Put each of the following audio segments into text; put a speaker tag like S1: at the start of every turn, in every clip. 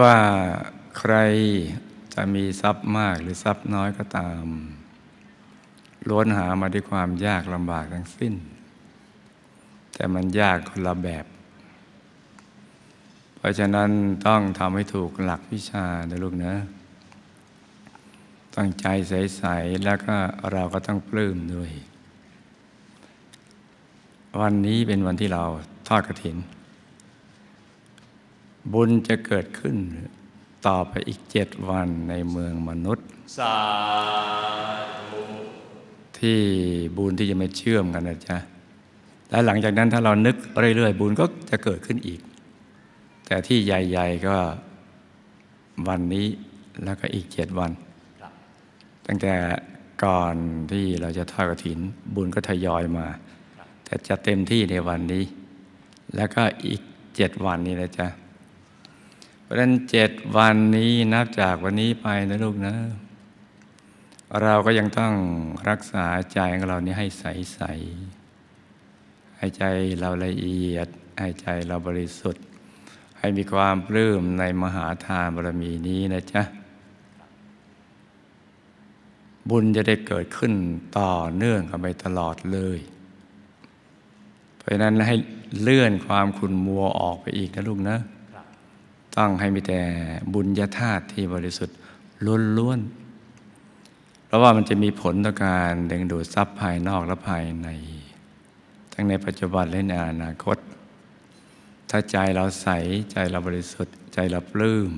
S1: ว่าใครจะมีทรัพย์มากหรือทรัพย์น้อยก็ตามล้วนหามาด้วยความยากลำบากทั้งสิ้น แต่มันยากคนละแบบ เพราะฉะนั้นต้องทำให้ถูกหลักวิชานะลูกนะ ตั้งใจใส ๆ แล้วก็เราก็ต้องปลื้มด้วย วันนี้เป็นวันที่เราทอดกระถินบุญจะเกิดขึ้นต่อไปอีกเจ็ดวันในเมืองมนุษย์สาธุที่บุญที่จะมาเชื่อมกันนะจ๊ะ และหลังจากนั้นถ้าเรานึกเรื่อย ๆบุญก็จะเกิดขึ้นอีก แต่ที่ใหญ่ๆก็วันนี้แล้วก็อีกเจ็ดวัน ตั้งแต่ก่อนที่เราจะทอดกระถิน บุญก็ทยอยมา แต่จะเต็มที่ในวันนี้ แล้วก็อีกเจ็ดวันนี้นะจ๊ะพราะนั้นเจ็ดวันนี้นับจากวันนี้ไปนะลูกนะ เราก็ยังต้อง รักษาใจของเรานี้ให้ใสใสให้ใจเราละเอียด ให้ใจเราบริสุทธิ์ ให้มีความปลื้มในมหาทานบารมีนี้นะจ๊ะบุญจะได้เกิดขึ้นต่อเนื่องกันไปตลอดเลย เพราะนั้นให้เลื่อนความขุนมัวออกไปอีกนะลูกนะต้องให้มีแต่บุญญาธาตุที่บริสุทธิ์ล้วนๆ เพราะว่ามันจะมีผลต่อการดึงดูดทรัพย์ภายนอกและภายใน ทั้งในปัจจุบันและในอนาคต ถ้าใจเราใส ใจเราบริสุทธิ์ใจเราปลื้ม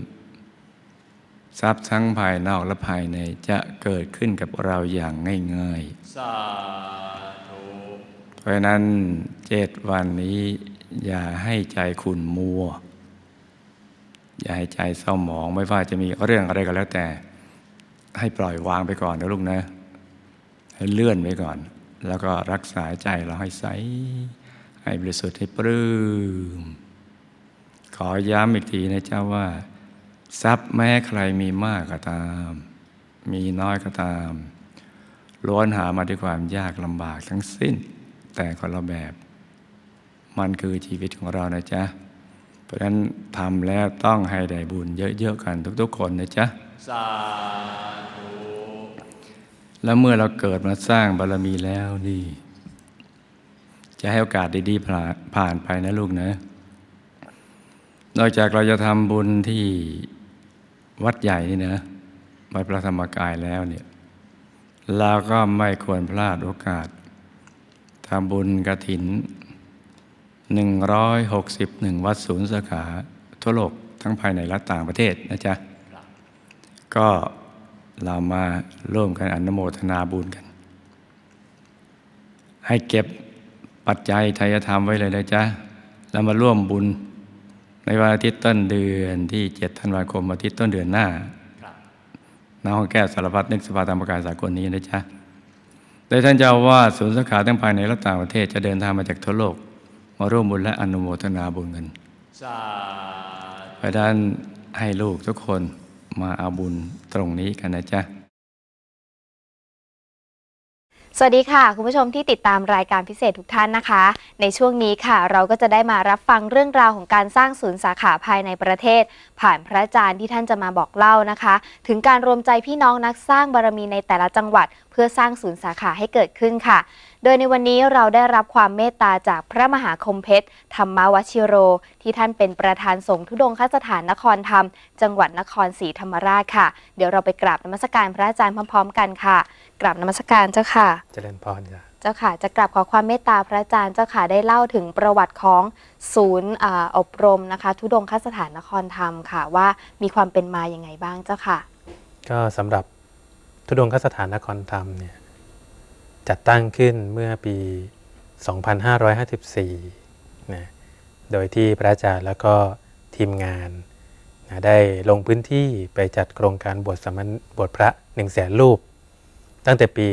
S1: ทรัพย์ทั้งภายนอกและภายในจะเกิดขึ้นกับเราอย่างง่ายๆสาธุเพราะนั้นเจ็ดวันนี้อย่าให้ใจคุณมัวอย่าให้ใจเศร้าหมองไม่ว่าจะมีเรื่องอะไรก็แล้ว แต่ ให้ปล่อยวางไปก่อนนะลูกนะ ให้เลื่อนไปก่อน แล้วก็รักษาใจเราให้ใสให้บริสุทธิ์ให้ปลื้มขอย้ำอีกทีนะเจ้าว่าทรัพย์แม้ใครมีมากก็ตาม มีน้อยก็ตามล้วนหามาด้วยความยากลำบากทั้งสิ้น แต่คนละแบบ มันคือชีวิตของเรานะจ๊ะราะฉะนั้นทำแล้วต้องให้ได้บุญเยอะๆกันทุก ๆ คนนะจ๊ะ สาธุ แล้วเมื่อเราเกิดมาสร้างบารรมีแล้วนี่ จะให้โอกาสดี ๆ ผ่านไปนะลูกนะ นอกจากเราจะทำบุญที่วัดใหญ่นี่นะวัดพระธรรมกายแล้วเนี่ยเราก็ไม่ควรพลาดโอกาสทำบุญกระถิน161 วัดศูนย์สาขาทั่วโลกทั้งภายในและต่างประเทศนะจ๊ะ ก็เรามาร่วมกันอนุโมทนาบุญกัน ให้เก็บปัจจัยทายธรรมไว้เลยนะจ๊ะแล้วมาร่วมบุญในวันอาทิตย์ต้นเดือนที่7ธันวาคมอาทิตย์ต้นเดือนหน้านห้องแก้วสารพัดนึกสภาธรรมกาศสากลนี้นะจ๊ะโดยท่านเจ้าว่าศูนย์สาขาทั้งภายในและต่างประเทศจะเดินทางมาจากทั่วโลการ่วมบุญและอนุโมทนาบุญกันไปด้านให้ลูกทุกคนมาเอาบุญตรงนี้กันนะจ๊ะ
S2: สวัสดีค่ะ คุณผู้ชมที่ติดตามรายการพิเศษทุกท่านนะคะ ในช่วงนี้ค่ะ เราก็จะได้มารับฟังเรื่องราวของการสร้างศูนย์สาขาภายในประเทศ ผ่านพระอาจารย์ที่ท่านจะมาบอกเล่านะคะ ถึงการรวมใจพี่น้องนักสร้างบารมีในแต่ละจังหวัดเพื่อสร้างศูนย์สาขาให้เกิดขึ้นค่ะโดยในวันนี้เราได้รับความเมตตาจากพระมหาคมเพชร ธรรมวชิโร ที่ท่านเป็นประธานสงฆ์ทุดงคสถานนครธรรมจังหวัดนครศรีธรรมราชค่ะเดี๋ยวเราไปกราบนมัสการพระอาจารย์พร้อมๆ กันค่ะกราบนมัสการเจ้าค่ะ
S3: เจริญพรจ้ะ
S2: เจ้าค่ะจะกราบขอความเมตตาพระอาจารย์เจ้าค่ะได้เล่าถึงประวัติของศูนย์อบรมนะคะทุดงคสถานนครธรรมค่ะว่า มีความเป็นมาอย่างไงบ้างเจ้าค่ะ
S3: ก็สำหรับ ทุดงคสถานนครธรรมเนี่ยจัดตั้งขึ้นเมื่อปี 2554นะโดยที่พระอาจารย์แล้วก็ทีมงานนะได้ลงพื้นที่ไปจัดโครงการบวชสมณบวชพระ1 0 0 0 0แสนรูป ตั้งแต่ปี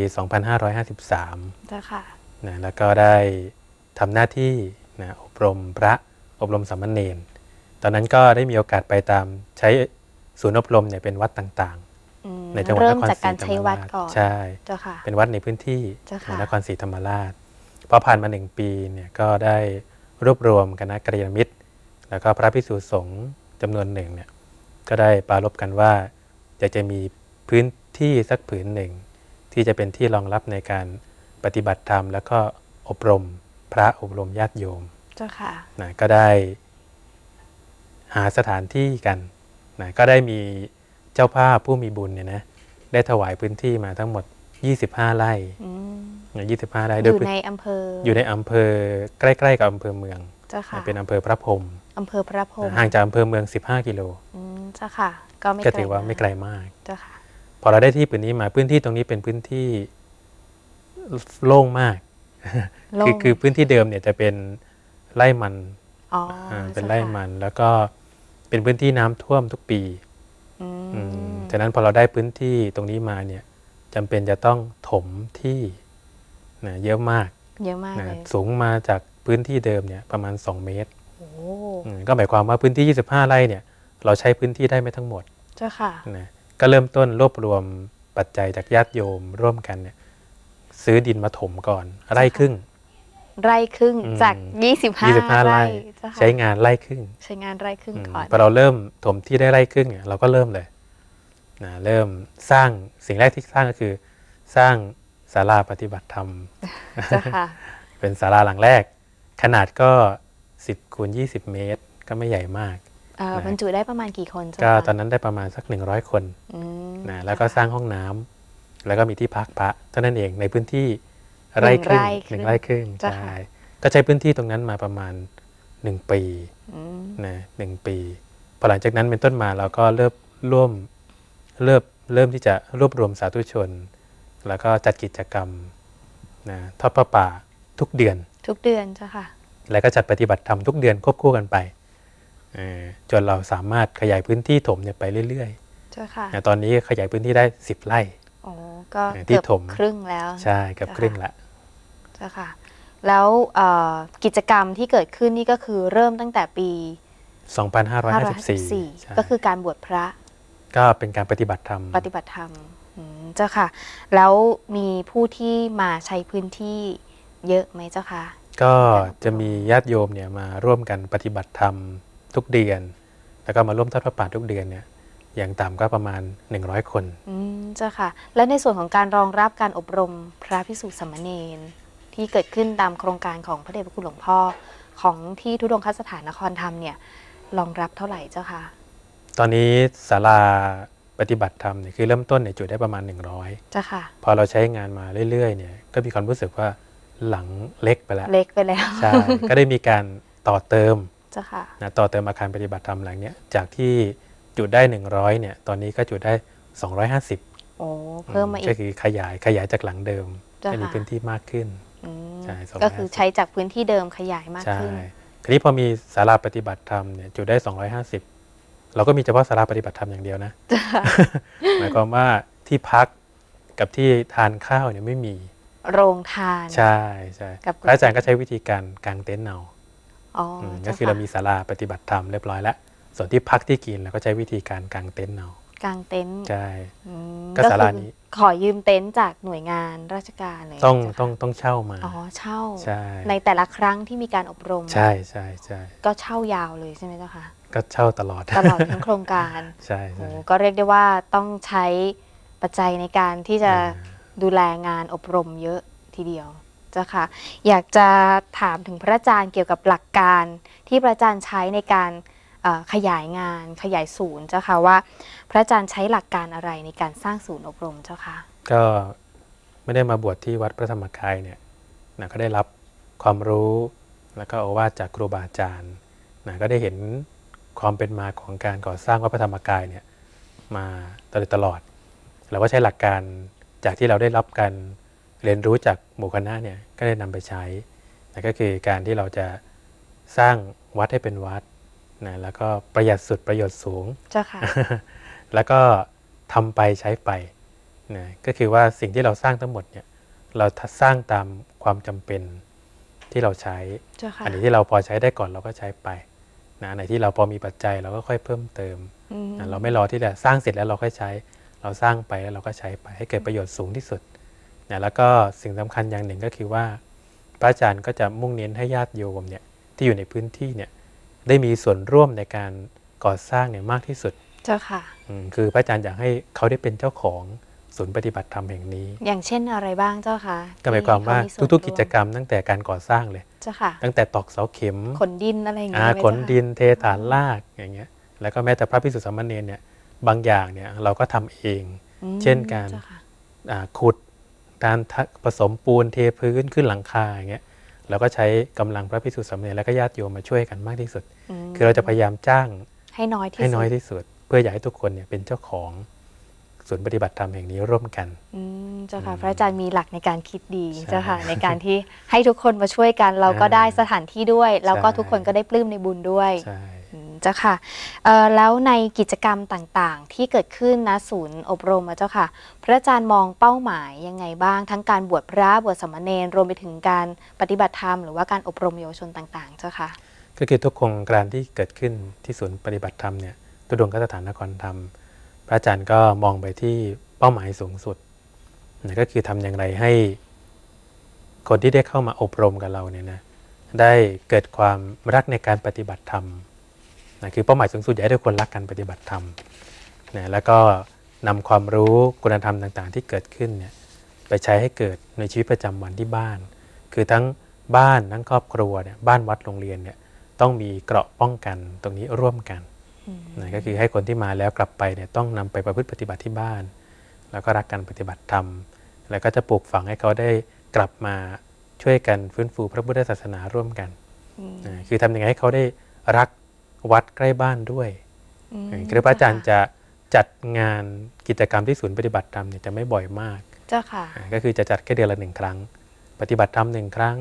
S3: 2553ค่ะนะแล้วก็ได้ทำหน้าที่นะอบรมพระอบรมสมมเณรตอนนั้นก็ได้มีโอกาสไปตามใช้ศูนย์อบรมเนี่ยเป็นวัดต่างในจังหวัดนครศรีธรรมราชกช่เจ้าค่อนเป็นวัดในพื้นที่งนครศรีธรรมราช พอผ่านมาหนึ่งปีเนี่ยก็ได้รวบรวมคณะกระยามิตร แล้วก็พระภิกษุสงฆ์จำนวนหนึ่งเนี่ยก็ได้ปรารบกันว่าจะจะมีพื้นที่สักผืนหนึ่งที่จะเป็นที่รองรับในการปฏิบัติธรรมแล้วก็อบรม พระอบรมญาติโยมเจ้าค่ะนะก็ได้ หาสถานที่กันนะก็ได้มีจ้าภาพผู้มีบุญเนี่ยนะได้ถวายพื้นที่มาทั้งหมด25 ไร่25 ไร่อยู่ในอ
S2: ำเภอ อยู่ใน
S3: อำเภอ ใกล้ ๆ กับอำเภอเมืองเป็นอำเภอพระพรม
S2: อำเภอพระพรมห่าง
S3: จากอำเภอเมือง 15กิโล
S2: จ้าค่ะก็ไม่ก็ถือว่า
S3: ไม่ไกลมากจ้าค่ะพอเราได้ที่พื้นนี้มาพื้นที่ตรงนี้เป็นพื้นที่โล่งมาก คือคือพื้นที่เดิมเนี่ยจะเป็นไร่มัน เป็นไร่มัน แล้วก็เป็นพื้นที่น้ำท่วมทุกปีฉะนั้นพอเราได้พื้นที่ตรงนี้มาเนี่ยจำเป็นจะต้องถมที่นะเยอะมาก เยอะมากนะสูงมาจากพื้นที่เดิมเนี่ยประมาณ 2 เมตรก็หมายความว่าพื้นที่25ไร่เนี่ย เราใช้พื้นที่ได้ไม่ทั้งหมดเจ้าค่ะนะก็เริ่มต้นรวบรวมปัจจัยจากญาติโยมร่วมกันเนี่ย ซื้อดินมาถมก่อนไร่ครึ่ง
S2: ไร่ครึ่งจาก25ไร่ใช้
S3: งานไร่ครึ่ง
S2: ใช้งานไร่ครึ่งก่อนพอเรา
S3: เริ่มถมที่ได้ไร่ครึ่งเนี่ยเราก็เริ่มเลยนะเริ่มสร้างสิ่งแรกที่สร้างก็คือ สร้างศาลาปฏิบัติธรรมเป็นศาลาหลังแรก ขนาดก็10คูณ20 เมตรก็ไม่ใหญ่มาก
S2: บรรจุได้ประมาณกี่คนก็ต
S3: อนนั้นได้ประมาณสัก100คนนะแล้วก็สร้างห้องน้ำ แล้วก็มีที่พักพระ เท่านั้นเองในพื้นที่ไร่ครึ่งหนึ่งไร่ครึ่งใช่ก็ใช้พื้นที่ตรงนั้นมาประมาณ 1 ปีนะหนึ่งปีพอหลังจากนั้นเป็นต้นมาเราก็เริ่มร่วมเริ่มเริ่มที่จะรวบรวมสาธุชน แล้วก็จัดกิจกรรมนะทอดพระป่าทุกเดือน
S2: ทุกเดือนจ้ะค่ะ
S3: แล้วก็จัดปฏิบัติธรรมทุกเดือนควบคู่กันไปจนเราสามารถขยายพื้นที่ถมเนี่ยไปเรื่อย
S2: ๆใจ้ค่ะ
S3: ตอนนี้ขยายพื้นที่ได้สิบไร่
S2: อ๋อก็ที่ถมครึ่งแล้วใช่เกือบครึ่งละเจ้าค่ะแล้วกิจกรรมที่เกิดขึ้นนี่ก็คือเริ่มตั้งแต่ปี
S3: 2554
S2: ก็คือการบวชพระ
S3: ก็เป็นการปฏิบัติธรรม ป
S2: ฏิบัติธรรมเจ้าค่ะ แล้วมีผู้ที่มาใช้พื้นที่เยอะไหมเจ้าค่ะ
S3: ก็จะมีญาติโยมเนี่ยมาร่วมกันปฏิบัติธรรมทุกเดือนแล้วก็มาร่วมทอดพระป่าทุกเดือนเนี่ยอย่างต่ำก็ประมาณ 100 คน
S2: อืมเจ้าค่ะ และในส่วนของการรองรับการอบรมพระภิกษุสามเณรที่เกิดขึ้นตามโครงการของพระเดชพระคุณหลวงพ่อ ของที่ทุดงคสถานนครธรรมเนี่ยรองรับเท่าไหร่เจ้าค่ะ
S3: ตอนนี้ศาลาปฏิบัติธรรมเนี่ยคือเริ่มต้นเนี่ยจุดได้ประมาณ 100 จ้ะค่ะ พอเราใช้งานมาเรื่อยๆเนี่ยก็มีความรู้สึกว่าหลังเล็กไปแล้ว เล็
S2: กไปแล้ว ใช่ ก็ได้
S3: มีการต่อเติมจ้ะค่ะนะต่อเติมอาคารปฏิบัติธรรมหลังเนี้ยจากที่จุดได้ 100เนี่ยตอนนี้ก็จุดได้ 250
S2: โอ้เพิ่มมาอีกก็ค
S3: ือขยายขยายจากหลังเดิมจะมีพื้นที่มากขึ้น
S2: ใช่ก็คือใช้จากพื้นที่เดิมขยายมากขึ้น ใช่
S3: ทีนี้พอมีศาลาปฏิบัติธรรมเนี่ยจุดได้250เราก็มีเฉพาะสาราปฏิบัติธรรมอย่างเดียวนะหมายความว่าที่พักกับที่ทานข้าวเนี่ยไม่มี
S2: โรงทาน ใช
S3: ่ใช่พระอาจารย์ก็ใช้วิธีการกางเต็นท์เอาก็คือเรามีสาราปฏิบัติธรรมเรียบร้อยแล้ว ส่วนที่พักที่กินเราก็ใช้วิธีการกางเต็นท์เอา
S2: กางเต็นท์ใช่ก็สารานี้ ขอยืมเต็นท์จากหน่วยงานราชการเล
S3: ยต้องต้องต้องเช่ามาอ๋อเช่าใช่ใน
S2: แต่ละครั้งที่มีการอบรมใช่ใช่ใช่ก็เช่ายาวเลยใช่ไหมเจ้าค่ะ
S3: ก็เช่าตลอดตลอดทั้งโคร
S2: งการใช่ก็เรียกได้ว่าต้องใช้ปัจจัยในการที่จะดูแลงานอบรมเยอะทีเดียวจ้ะค่ะอยากจะถามถึงพระอาจารย์เกี่ยวกับหลักการที่พระอาจารย์ใช้ในการขยายงาน ขยายศูนย์เจ้าค่ะว่า พระอาจารย์ใช้หลักการอะไรในการสร้างศูนย์อบรมเจ้าค่ะ
S3: ก็ไม่ได้มาบวชที่วัดพระธรรมกายเนี่ยนะก็ได้รับความรู้แล้วก็โอวาทจากครูบาอาจารย์นะก็ได้เห็นความเป็นมาของการก่อสร้างวัดพระธรรมกายเนี่ยมาตลอดตลอด เราก็ใช้หลักการจากที่เราได้รับการเรียนรู้จากหมู่คณะเนี่ย ก็ได้นำไปใช้นนก็คือการที่เราจะสร้างวัดให้เป็นวัดนะแล้วก็ประหยัดสุดประโยชน์สูงเจ้าค่ะ แล้วก็ทำไปใช้ไปนะก็คือว่าสิ่งที่เราสร้างทั้งหมดเนี่ยเราสร้างตามความจำเป็นที่เราใช้ อันนี้ที่เราพอใช้ได้ก่อนเราก็ใช้ไปนะไหนที่เราพอมีปัจจัยเราก็ค่อยเพิ่มเติมนะเราไม่รอที่จะสร้างเสร็จแล้วเราค่อยใช้เราสร้างไปแล้วเราก็ใช้ไปให้เกิดประโยชน์สูงที่สุดนะแล้วก็สิ่งสำคัญอย่างหนึ่งก็คือว่า พระอาจารย์ก็จะมุ่งเน้นให้ญาติโยมเนี่ยที่อยู่ในพื้นที่เนี่ยได้มีส่วนร่วมในการก่อสร้างเนี่ยมากที่สุด เจ้าค่ะคือพระอาจารย์อยากให้เขาได้เป็นเจ้าของศูนย์ปฏิบัติธรรมแห่งนี้
S2: อย่างเช่นอะไรบ้างเจ้าคะก็หมายความว่าทุกๆกิจก
S3: รรมตั้งแต่การก่อสร้างเลยเจ้าค่ะ ตั้งแต่ตอกเสาเข็มข
S2: นดินอะไรอย่างเงี้ยขนดิ
S3: นเทฐานลากอย่างเงี้ย แล้วก็แม้แต่พระพิสุทธิสมเณรเนี่ยบางอย่างเนี่ยเราก็ทำเอง เช่นการขุดการผสมปูนเทพื้นขึ้นหลังคาอย่างเงี้ยเราก็ใช้กำลังพระพิสุทธิสมเณรแล้วก็ญาติโยมมาช่วยกันมากที่สุด คือเราจะพยายามจ้างให้น้อยที่สุดเพื่ออยากให้ทุกคนเนี่ยเป็นเจ้าของศูนย์ปฏิบัติธรรมแห่งนี้ร่วมกัน
S2: เจ้าค่ะพระอาจารย์มีหลักในการคิดดีเจ้าค่ะในการที่ให้ทุกคนมาช่วยกันเราก็ได้สถานที่ด้วย แล้วก็ทุกคนก็ได้ปลื้มในบุญด้วยเจ้าค่ะแล้วในกิจกรรมต่างๆ ที่เกิดขึ้นนะศูนย์อบรมเจ้าค่ะพระอาจารย์มองเป้าหมายยังไงบ้างทั้งการบวชพระบวชสมณเณรรวมไปถึงการปฏิบัติธรรมหรือว่าการอบรมเยาวชนต่างๆเจ้าค่ะ
S3: ก็คือทุกโครงการที่เกิดขึ้นที่ศูนย์ปฏิบัติธรรมเนี่ยตุดงกัสถานนครธรรมพระอาจารย์ก็มองไปที่เป้าหมายสูงสุดนะก็คือทำอย่างไรให้ คนที่ได้เข้ามาอบรมกับเราเนี่ยนะได้เกิดความรักในการปฏิบัติธรรมนะคือเป้าหมายสูงสุดอยากให้ทุกคนรักการปฏิบัติธรรมนะแล้วก็นำความรู้คุณธรรมต่างๆที่เกิดขึ้นเนี่ยไปใช้ให้เกิดในชีวิตประจำวันที่บ้าน คือทั้งบ้านทั้งครอบครัวเนี่ยบ้านวัดโรงเรียนเนี่ยต้องมีเกราะป้องกันตรงนี้ร่วมกันนะก็คือให้คนที่มาแล้วกลับไปเนี่ยต้องนำไปประพฤติปฏิบัติที่บ้าน แล้วก็รักการปฏิบัติธรรม แล้วก็จะปลูกฝังให้เขาได้กลับมาช่วยกันฟื้นฟูพระพุทธศาสนาร่วมกันนะคือทำยังไงให้เขาได้รักวัดใกล้บ้านด้วยคือพระอาจารย์จะจัดงานกิจกรรมที่ศูนย์ปฏิบัติธรรมเนี่ยจะไม่บ่อยมากเจ้าค่ะก็คือจะจัดแค่เดือนละหนึ่งครั้ง ปฏิบัติธรรมหนึ่งครั้ง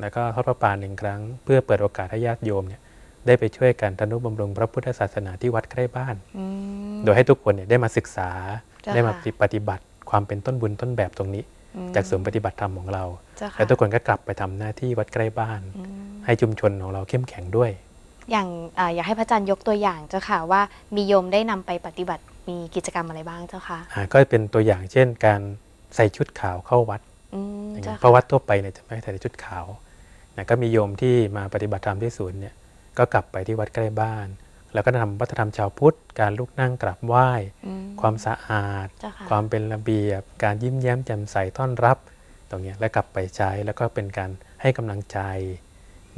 S3: แล้วก็ทอดพระป่าหนึ่งครั้ง เพื่อเปิดโอกาสให้ญาติโยมเนี่ยได้ไปช่วยกันทนุบำรุงพระพุทธศาสนาที่วัดใกล้บ้าน โดยให้ทุกคนเนี่ยได้มาศึกษาได้มาปฏิบัติความเป็นต้นบุญต้นแบบตรงนี้ จากศูนย์ปฏิบัติธรรมของเรา แล้วทุกคนก็กลับไปทำหน้าที่วัดใกล้บ้าน ให้ชุมชนของเราเข้มแข็งด้วย
S2: อย่างออยากให้พระอาจารย์ยกตัวอย่างเจ้าค่ะว่ามีโยมได้นำไปปฏิบัติมีกิจกรรมอะไรบ้างเจ้าค่ะ
S3: ก็เป็นตัวอย่างเช่น การใส่ชุดขาวเข้าวัดเพราะวัดทั่วไปเนี่ยจะไม่ใส่ชุดขาวก็มีโยมที่มาปฏิบัติธรรมที่ศูนย์เนี่ยก็กลับไปที่วัดใกล้บ้านแล้วก็ทำวัฒนธรรมชาวพุทธการลุกนั่งกราบไหว้ ความสะอาด ความเป็นระเบียบการยิ้มแย้มแจ่มใสต้อนรับตรงนี้แล้วกลับไปใช้แล้วก็เป็นการให้กำลังใจ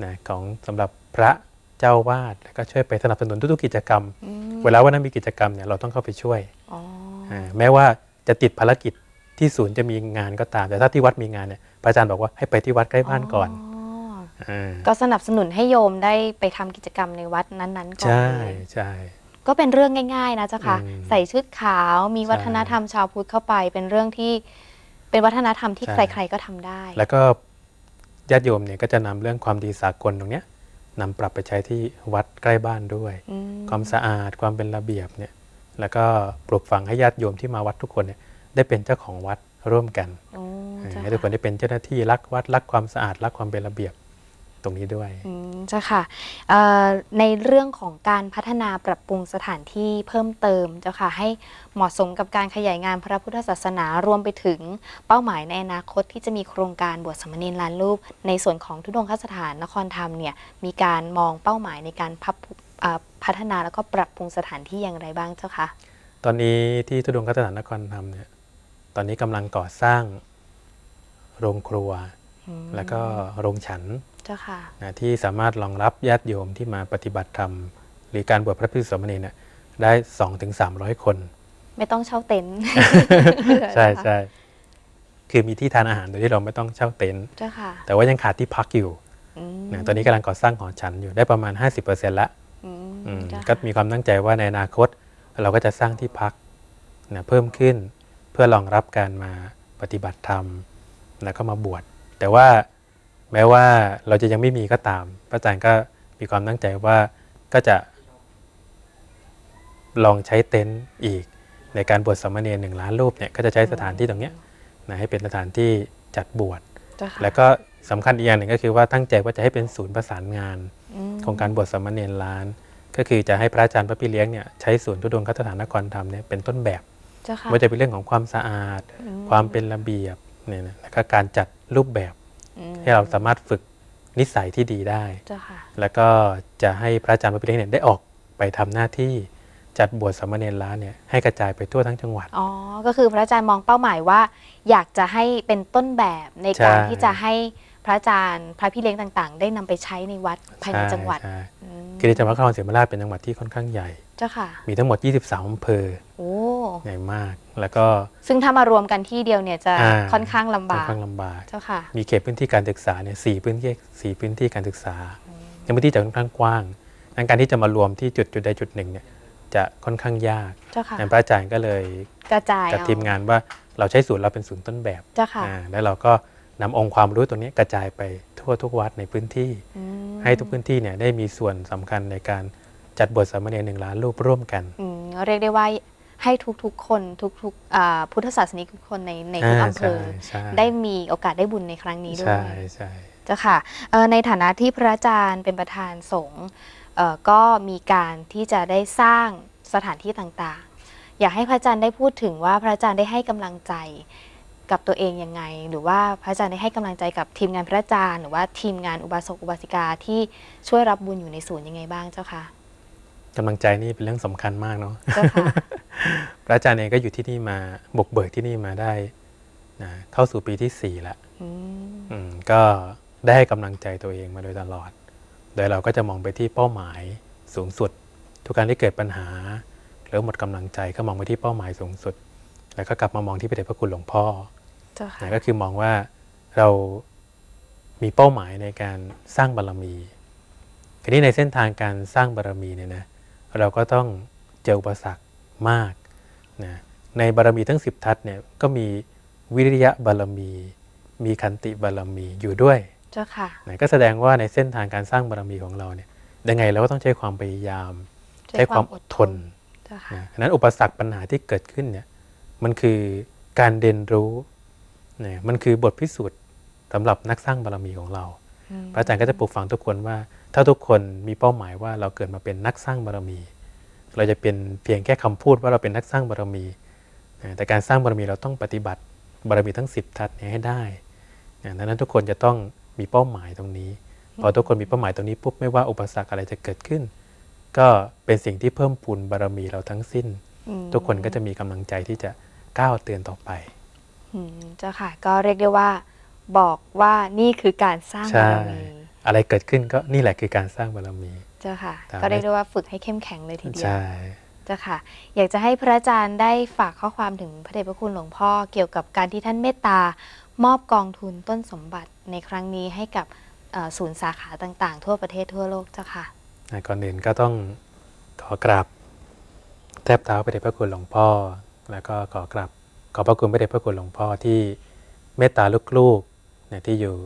S3: นะของสำหรับพระเจ้าวาด แล้วก็ช่วยไปสนับสนุนทุกๆกิจกรรม เวลาว่านั้นมีกิจกรรมเนี่ยเราต้องเข้าไปช่วย แม้ว่าจะติดภารกิจที่ศูนย์จะมีงานก็ตาม แต่ถ้าที่วัดมีงานเนี่ยพระอาจารย์บอกว่าให้ไปที่วัดใกล้บ้านก่อน
S2: ก็สนับสนุนให้โยมได้ไปทำกิจกรรมในวัดนั้นๆ ก่อน ใช่ใช่ก็เป็นเรื่องง่ายๆนะเจ้าค่ะใส่ชุดขาวมีวัฒนธรรมชาวพุทธเข้าไปเป็นเรื่องที่เป็นวัฒนธรรมที่ใครๆก็ทำได้ แล
S3: ้วก็ญาติโยมเนี่ยก็จะนำเรื่องความดีสากลตรงเนี้ยนำปรับไปใช้ที่วัดใกล้บ้านด้วย ความสะอาดความเป็นระเบียบเนี่ยแล้วก็ปลูกฝังให้ญาติโยมที่มาวัดทุกคนเนี่ยได้เป็นเจ้าของวัดร่วมกันให้ทุกคนได้เป็นเจ้าหน้าที่รักวัดรักความสะอาดรักความเป็นระเบียบตรงนี้ด้วย
S2: ใช่เจ้าค่ะในเรื่องของการพัฒนาปรับปรุงสถานที่เพิ่มเติมเจ้าค่ะให้เหมาะสมกับการขยายงานพระพุทธศาสนา รวมไปถึงเป้าหมายในอนาคตที่จะมีโครงการบวชสมณีลานรูป ในส่วนของทุดงคสถานนครธรรมเนี่ย มีการมองเป้าหมายในการพัพัฒนาแล้วก็ปรับปรุงสถานที่อย่างไรบ้างเจ้าค่ะ
S3: ตอนนี้ที่ทุดงคสถานนครธรรมเนี่ย ตอนนี้กำลังก่อสร้างโรงครัวแล้วก็โรงฉันนะที่สามารถรองรับญาติโยมที่มาปฏิบัติธรรม หรือการบวชพระพิสุสมณีเนี่ยได้สองถึงสามร้อยคน
S2: ไม่ต้องเช่าเต็นท์ใช่ใช่
S3: คือมีที่ทานอาหารโดยที่เราไม่ต้องเช่าเต็นท์แต่ว่ายังขาดที่พักอยู่นะตอนนี้กำลังก่อสร้างหอฉันอยู่ได้ประมาณ5์ละก็มีความตั้งใจว่าในอนาคต เราก็จะสร้างที่พักนะเพิ่มขึ้นเพื่อรองรับการมาปฏิบัติธรรมแล้วก็มาบวชแต่ว่าแม้ว่าเราจะยังไม่มีก็ตามพระอาจารย์ก็มีความตั้งใจว่าก็จะลองใช้เต็นท์อีก ในการบวชสมณีหนึ่งล้านรูปเนี่ยก็จะใช้สถานที่ตรงนี้นะให้เป็นสถานที่จัดบวชแล้วก็สำคัญอีกอย่างหนึ่งก็คือว่าตั้งใจว่าจะให้เป็นศูนย์ประสานงานของการบวชสมณีล้าน ก็คือจะให้พระอาจารย์พระพี่เลี้ยงเนี่ยใช้ศูนย์ทุดงคสถานนครธรรมเนี่ยเป็นต้นแบบว่าจะเป็นเรื่องของความสะอาด ความเป็นระเบียบเนี่ยนะแล้วก็การจัดรูปแบบให้เราสามารถฝึกนิสัยที่ดีได้แล้วก็จะให้พระอาจารย์พระพิเรกเนี่ยได้ออกไปทำหน้าที่จัดบวชสมณเณรล้านเนี่ยให้กระจายไปทั่วทั้งจังหวัด
S2: อ๋อก็คือพระอาจารย์มองเป้าหมายว่าอยากจะให้เป็นต้นแบบในการที่จะให้พระอาจารย์พระพี่เลี้ยงต่างๆ ได้นำไปใช้ในวัดภายในจังหวัดคือ
S3: จังหวัดนครศรีธรรมราชเป็นจังหวัดที่ค่อนข้างใหญ่เจ้าค่ะมีทั้งหมด 23อำเภอโหใหญ่มาก แล้วก็
S2: ซึ่งถ้ามารวมกันที่เดียวเนี่ย จะค่อนข้างลำบาก ค่อนข้
S3: างลำบากเจ้าค่ะ มีเขตพื้นที่การศึกษาเนี่ยสี่พื้นที่สี่พื้นที่การศึกษาในพื้นที่จะค่อนข้างกว้างดังการที่จะมารวมที่จุดจุดใดจุดหนึ่งเนี่ยจะค่อนข้างยากเจ้าค่ะพระอาจารย์ก็เลยกระจายกับทีมงานว่า เราใช้ศูนย์เราเป็นศูนย์ต้นแบบเจ้าค่ะแล้วเราก็นำองค์ความรู้ตรงนี้ กระจายไปทั่วทุกวัดในพื้นที่ให้ทุกพื้นที่เนี่ยได้มีส่วนสำคัญในการจัดบทสามเณรหนึ่งล้านรูปร่วมกัน
S2: เรียกได้ว่าให้ทุก ๆ คน ทุกๆพุทธศาสนิกคนในในทุกอำเภอได้มีโอกาสได้บุญในครั้งนี้ ด้วยใช่เจ้าค่ะในฐานะที่พระอาจารย์เป็นประธานสงฆ์ก็มีการที่จะได้สร้างสถานที่ต่างๆ อยากให้พระอาจารย์ได้พูดถึงว่าพระอาจารย์ได้ให้กำลังใจกับตัวเองยังไง หรือว่าพระอาจารย์ได้ให้กำลังใจกับทีมงานพระอาจารย์ หรือว่าทีมงานอุบาสกอุบาสิกาที่ช่วยรับบุญอยู่ในศูนย์ยังไงบ้างเจ้าค่ะ
S3: กำลังใจนี่เป็นเรื่องสำคัญมากเนาะพระอาจารย์เองก็อยู่ที่นี่มาบกเบิกที่นี่มาได้นะเข้าสู่ปีที่สี่ละก็ได้ให้กำลังใจตัวเองมาโดยตลอด โดยเราก็จะมองไปที่เป้าหมายสูงสุด ทุกการที่เกิดปัญหาหรือหมดกำลังใจก็มองไปที่เป้าหมายสูงสุด แล้วก็กลับมามองที่พระเดชพระคุณหลวงพ่อก็คือมองว่าเรา มีเป้าหมายในการสร้างบารรมี ทีนี้ในเส้นทางการสร้างบารรมีเนี่ยนะเราก็ต้องเจออุปสรรคมากนะในบารรมีทั้ง 10 ทัศเนี่ยก็มีวิริยะบารรมีมีคันติบารรมีอยู่ด้วย
S2: เจ้าค่ะนะ
S3: ก็แสดงว่าในเส้นทางการสร้างบารรมีของเราเนี่ย ยังไงเราก็ต้องใช้ความพยายาม ใช้ความอดทนนะนั้นอุปสรรคปัญหาที่เกิดขึ้นเนี่ย มันคือการเรียนรู้นะมันคือบทพิสูจน์สำหรับนักสร้างบารรมีของเราพระอาจารย์ก็จะปลูกฝังทุกคนว่า ถ้าทุกคนมีเป้าหมายว่าเราเกิดมาเป็นนักสร้างบารมี เราจะเป็นเพียงแค่คำพูดว่าเราเป็นนักสร้างบารมี แต่การสร้างบารมีเราต้องปฏิบัติบารมีทั้ง 10 ทัศนี้ให้ได้ดังนั้นทุกคนจะต้องมีเป้าหมายตรงนี้พอทุกคนมีเป้าหมายตรงนี้ปุ๊บไม่ว่าอุปสรรคอะไรจะเกิดขึ้น ก็เป็นสิ่งที่เพิ่มพูนบารมีเราทั้งสิ้น ทุกคนก็จะมีกำลังใจที่จะก้าวเตือนต่อไป
S2: เจ้าค่ะก็เรียกได้ว่าบอกว่านี่คือการสร้างบารมี
S3: อะไรเกิดขึ้นก็นี่แหละคือการสร้างบารมี
S2: เจ้าค่ะ ก็เรียกได้ว่าฝึกให้เข้มแข็งเลยทีเดียวเจ้าค่ะ อยากจะให้พระอาจารย์ได้ฝากข้อความถึงพระเดชพระคุณ หลวงพ่อ เกี่ยวกับการที่ท่านเมตตามอบกองทุนต้นสมบัติในครั้งนี้ให้กับศูนย์สาขาต่างๆทั่วประเทศทั่วโลกเจ้าค่ะ
S3: ก่อนอื่นก็ต้องขอกราบแทบเท้าพระเดชพระคุณหลวงพ่อ แล้วก็ขอกราบขอพระคุณพระเดชพระคุณหลวงพ่อที่เมตตาลูกนะที่อยู่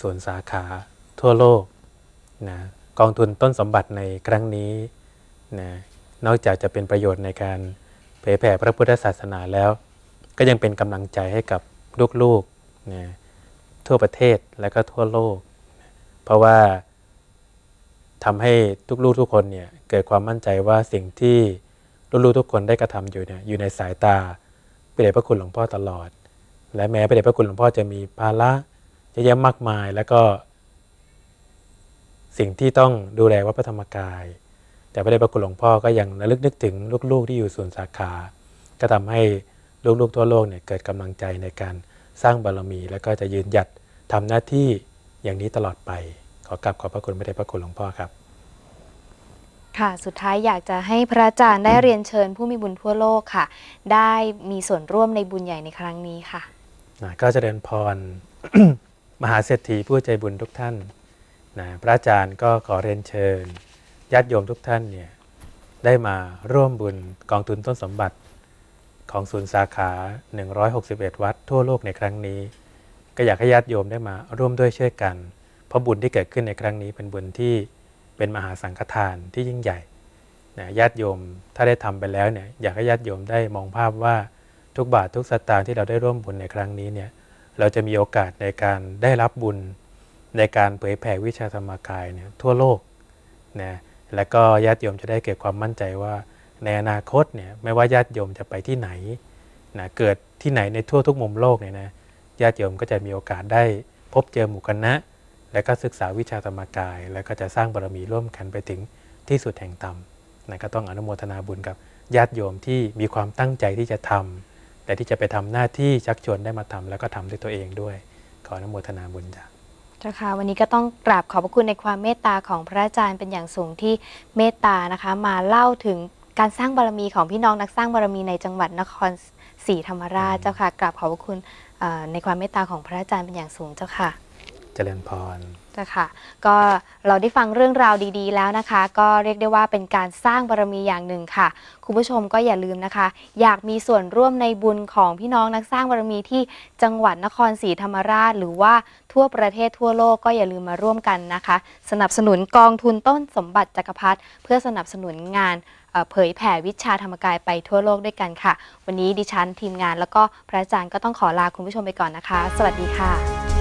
S3: ส่วนสาขาทั่วโลกนะกองทุนต้นสมบัติในครั้งนี้นะนอกจากจะเป็นประโยชน์ในการเผยแผ่พระพุทธศาสนาแล้ว ก็ยังเป็นกำลังใจให้กับลูกๆนะทั่วประเทศและก็ทั่วโลก เพราะว่าทำให้ทุกลูกทุกคนเนี่ยเกิดความมั่นใจว่าสิ่งที่ลูกๆทุกคนได้กระทำอยู่เนี่ยอยู่ในสายตาเปรียบพระคุณหลวงพ่อตลอดและแม้พระเดชพระคุณหลวงพ่อจะมีภาระเยอะแยะมากมายแล้วก็ สิ่งที่ต้องดูแลวัดพระธรรมกาย แต่พระเดชพระคุณหลวงพ่อก็ยังระลึกนึกถึงลูกๆ ที่อยู่ส่วนสาขา ก็ทำให้ลูกๆทั่วโลกเนี่ยเกิดกำลังใจในการสร้างบารมี แล้วก็จะยืนหยัดทำหน้าที่อย่างนี้ตลอดไป ขอกลับขอบพระคุณพระเดชพระคุณหลวงพ่อครับ
S2: ค่ะสุดท้ายอยากจะให้พระอาจารย์ได้เรียนเชิญผู้มีบุญทั่วโลกค่ะ ได้มีส่วนร่วมในบุญใหญ่ในครั้งนี้ค่ะ
S3: นะก็จเจริญพรมหาเศรษฐีผู้ใจบุญทุกท่านนะพระอาจารย์ก็ขอเรียนเชิญญาติโยมทุกท่านเนี่ยได้มาร่วมบุญกองทุนต้นสมบัติ ของศูนย์สาขา 161 วัดทั่วโลกในครั้งนี้ ก็อยากให้ญาติโยมได้มาร่วมด้วยช่วยกัน เพราะบุญที่เกิดขึ้นในครั้งนี้เป็นบุญที่เป็นมหาสังฆทานที่ยิ่งใหญ่นะญาติโยมถ้าได้ทำไปแล้วเนี่ยอยากให้ญาติโยมได้มองภาพว่าทุกบาททุกสตางค์ที่เราได้ร่วมบุญในครั้งนี้เนี่ย เราจะมีโอกาสในการได้รับบุญในการเผยแผ่วิชาธรรมกายเนี่ยทั่วโลกนะและก็ญาติโยมจะได้เกิดความมั่นใจว่า ในอนาคตเนี่ยไม่ว่าญาติโยมจะไปที่ไหนนะเกิดที่ไหนในทั่วทุกมุมโลกเนี่ยนะ ญาติโยมก็จะมีโอกาสได้พบเจอหมู่คณะ และก็ศึกษาวิชาธรรมกาย แล้วก็จะสร้างบารมีร่วมกันไปถึงที่สุดแห่งธรรมนะก็ต้องอนุโมทนาบุญกับญาติโยมที่มีความตั้งใจที่จะทำแต่ที่จะไปทำหน้าที่ชักชวนได้มาทำ แล้วก็ทำด้วยตัวเองด้วย ขออนุโมทนาบุญจ้ะ
S2: จ้าค่ะวันนี้ก็ต้องกราบขอบพระคุณในความเมตตาของพระอาจารย์เป็นอย่างสูงที่เมตตานะคะมาเล่าถึงการสร้างบารมีของพี่น้องนักสร้างบารมีในจังหวัดนครศรีธรรมราชเจ้าค่ะกราบขอบพระคุณในความเมตตาของพระอาจารย์เป็นอย่างสูงเจ้าค่ะ
S3: จริญพร
S2: นะคะก็เราได้ฟังเรื่องราวดี ๆ แล้วนะคะ ก็เรียกได้ว่าเป็นการสร้างบารมีอย่างหนึ่งค่ะ คุณผู้ชมก็อย่าลืมนะคะ อยากมีส่วนร่วมในบุญของพี่น้องนักสร้างบารมีที่จังหวัดนครศรีธรรมราชหรือว่าทั่วประเทศทั่วโลกก็อย่าลืมมาร่วมกันนะคะ สนับสนุนกองทุนต้นสมบัติจักรพรรดิเพื่อสนับสนุนงานเผยแผ่วิชาธรรมกายไปทั่วโลกด้วยกันค่ะ วันนี้ดิฉันทีมงาน แล้วก็พระอาจารย์ก็ต้องขอลาคุณผู้ชมไปก่อนนะคะ สวัสดีค่ะ